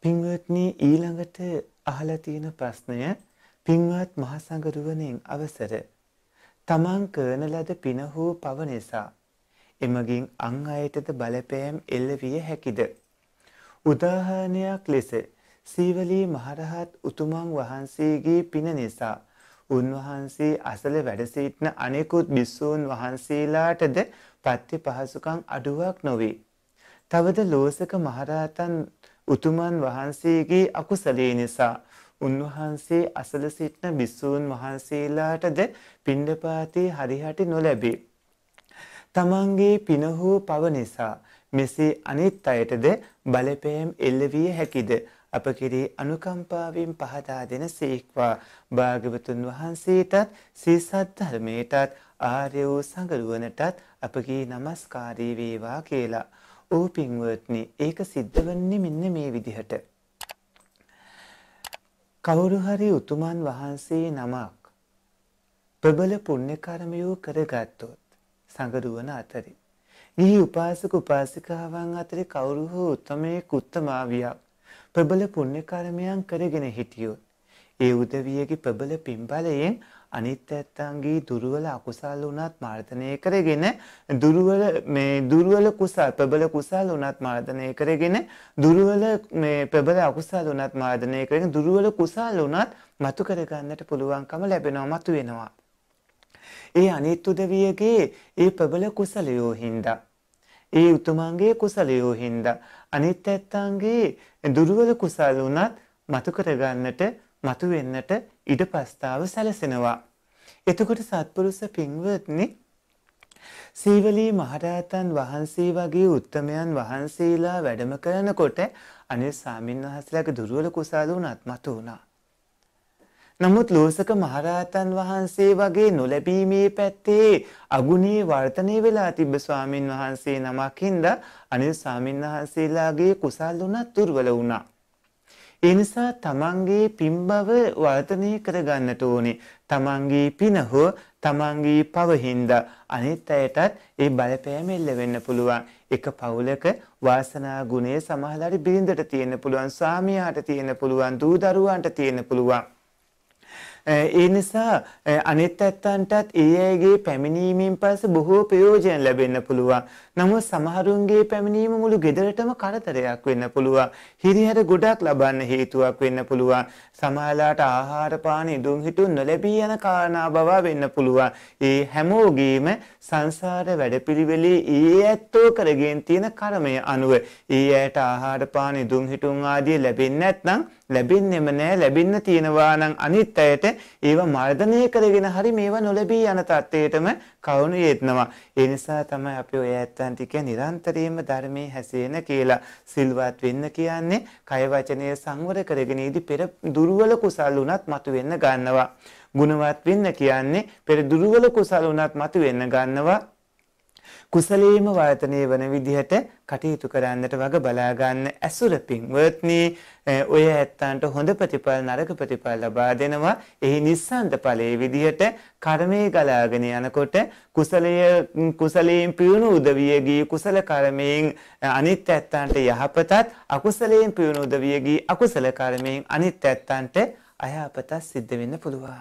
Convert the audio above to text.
පින්වත්නි ඊළඟට අහලා තියෙන ප්‍රශ්නය පින්වත් මහසඟරුවනෙන් අවසර තමන් කරන ලද පින හෝ පව නිසා එමගින් අන් අයටද බලපෑම් එල්ල විය හැකිද උදාහරණයක් ලෙස සීවලී මහරහත් උතුමන් වහන්සේගේ පින නිසා උන්වහන්සේ අසල වැඩ සිටින අනෙකුත් බිස්සූන් වහන්සේලාටද පත්‍ය පහසුකම් අඩුවක් නොවේ. තවද ලෝසක මහරහතන් උතුමන් වහන්සේගේ අකුසලේ නිසා උන්වහන්සේ අසල සිටින බිස්සූන් වහන්සේලාටද පිණ්ඩපාතේ හරිහැටි නොලැබේ. තමන්ගේ පින හෝ පව නිසා මෙසේ අනිත් අයටද බලපෑම් එල්ලවිය හැකිද අප කෙරේ අනුකම්පාවෙන් පහදා දෙන සේක්වා භාගවතුන් වහන්සේටත් සීසත් ධර්මයටත් ආර්ය වූ සංගරුවනටත් අපගේ নমස්කාරී වේවා කියලා ඕ පින්වත්නි ඒක සිද්ධ වෙන්නේ මෙන්න මේ විදිහට. කවුරු හරි උතුමන් වහන්සේ නමක් ප්‍රබල පුණ්‍ය කර්මයෝ කරගත්තොත් සංගරුවන අතරේ ගිහි උපාසක උපාසිකාවන් අතරේ කවුරු හෝ උත්මයේ කුත්තමාවියක් ප්‍රබල පුණ්‍ය කර්මයන් කරගෙන හිටියොත් ඒ උදවියගේ ප්‍රබල පින්බලයෙන් අනිත් ඇත්තන්ගේ දුර්වල අකුසල් වුණත් මර්ධනය කරගෙන දුර්වල මේ දුර්වල කුසල් ප්‍රබල කුසල් වුණත් මර්ධනය කරගෙන දුර්වල මේ ප්‍රබල අකුසල් වුණත් මර්ධනය කරගෙන දුර්වල කුසල් වුණත් මතු කරගන්නට පුළුවන්කම ලැබෙනවා මතු වෙනවා. ඒ අනිත් උදවියගේ ඒ ප්‍රබල කුසලයෝ හින්දා ඒ උතුමන්ගේ කුසලයෝ හින්දා අනිත් ඇත්තන්ගේ දුර්වල කුසල් වුණත් මතු කරගන්නට මතුවෙන්නට ඉඩ ප්‍රස්ථාව සැලසෙනවා. එතකොට සත්පුරුෂ පින්වත්නි සීවලී මහරහතන් වහන්සේ වගේ උත්තමයන් වහන්සේලා වැඩම කරනකොට අනේ සාමින්වහන්සේලාගේ දුර්වල කුසාද උනත් මතු වුණා. නමුත් ලෝසක මහරහතන් වහන්සේ වගේ නොලැබීමේ පැත්තේ අගුණේ වර්තනය වෙලා තිබ්බ ස්වාමින් වහන්සේ නමක් හින්දා අනේ ස්වාමින් වහන්සේලාගේ කුසල් උනත් දුර්වල වුණා. ඒ නිසා තමන්ගේ පින්බව වර්ධනය කරගන්නට ඕනේ. තමන්ගේ පින හෝ තමන්ගේ පවහින්ද අනිත් අයටත් ඒ බලපෑම එල්ල වෙන්න පුළුවන්. එක පවුලක වාසනා ගුණය සමහරවිට බිරිඳට තියෙන්න පුළුවන්, ස්වාමියාට තියෙන්න පුළුවන්, දූ දරුවන්ට තියෙන්න පුළුවන්. ඒ නිසා අනිත් ඇත්තන්ටත් ඒ අයගේ පැමිණීමෙන් පස්සේ බොහෝ ප්‍රයෝජන ලැබෙන්න පුළුවන්. නමුත් සමහරුන්ගේ පැමිණීම මුළු ගෙදරටම කරදරයක් වෙන්න පුළුවන්. හිරිහැර ගොඩක් ලබන්න හේතුවක් වෙන්න පුළුවන්. සමහරලාට ආහාර පාන ඉදුම් හිටුම් නොලැබී යන කාරණා බව වෙන්න පුළුවන්. ඒ හැමෝගේම සංසාර වැඩපිළිවෙලේ ඒ ඇත්තෝ කරගෙන තියෙන කර්මය අනුව ඒ ඇයට ආහාර පාන ඉදුම් හිටුම් ආදී ලැබෙන්නේ නැත්නම් ලැබෙන්නෙම නෑ ලැබෙන්න තියෙනවා නම් අනිත් අයට ඒව මර්ධනය කරගෙන හරි මේවා නොලැබී යන තත්ත්වයටම කවුණු යෙත්නවා. ඒ නිසා තමයි අපි ඔය ඇත්තන් ටික නිරන්තරයෙන්ම ධර්මයේ හැසෙන කියලා. සිල්වත් වෙන්න කියන්නේ කය වචනය සංවර කරගෙන ඉදි පෙර දුර්වල කුසල් උනත් මතුවෙන්න ගන්නවා. ගුණවත් වෙන්න කියන්නේ පෙර දුර්වල කුසල් උනත් මතුවෙන්න ගන්නවා. කුසලීයම වර්ධනය වන විදිහට කටයුතු කරන්නට වග බලා ගන්න ඇසුර පින්වත්නි ඔය ඇත්තන්ට හොඳ ප්‍රතිඵල නරක ප්‍රතිඵල ලබා දෙනවා එහි නිස්සන්ත ඵලයේ විදිහට කර්මයේ ගලාගෙන යනකොට කුසලය කුසලයෙන් පියුණු උදවිය ගී කුසල කර්මයෙන් අනිත් ඇත්තන්ට යහපතත් අකුසලයෙන් පියුණු උදවිය ගී අකුසල කර්මයෙන් අනිත් ඇත්තන්ට අයහපතත් සිද්ධ වෙන්න පුළුවන්